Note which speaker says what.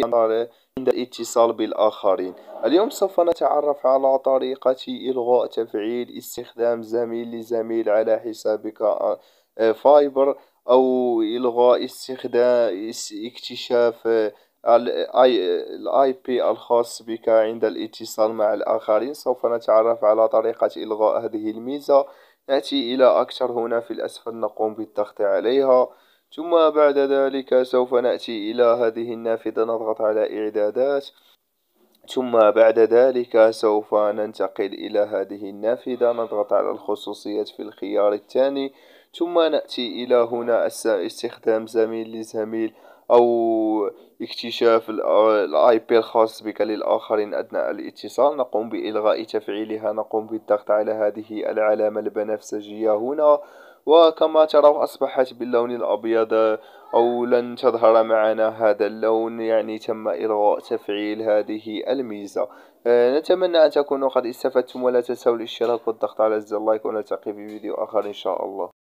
Speaker 1: عند الاتصال بالآخرين اليوم سوف نتعرف على طريقة إلغاء تفعيل استخدام زميل لزميل على حسابك آه، فايبر أو إلغاء استخدام اكتشاف الاي بي الخاص بك عند الاتصال مع الآخرين سوف نتعرف على طريقة إلغاء هذه الميزة نأتي إلى أكثر هنا في الأسفل نقوم بالضغط عليها ثم بعد ذلك سوف نأتي إلى هذه النافذة نضغط على إعدادات ثم بعد ذلك سوف ننتقل إلى هذه النافذة نضغط على الخصوصيات في الخيار الثاني ثم نأتي إلى هنا استخدام زميل لزميل أو اكتشاف الاي بي الخاص بك للآخرين أثناء الاتصال نقوم بإلغاء تفعيلها نقوم بالضغط على هذه العلامة البنفسجية هنا وكما ترون أصبحت باللون الأبيض أو لن تظهر معنا هذا اللون يعني تم إلغاء تفعيل هذه الميزة أه نتمنى أن تكونوا قد استفدتم ولا تنسوا الاشتراك والضغط على زر اللايك ونلتقي في فيديو آخر إن شاء الله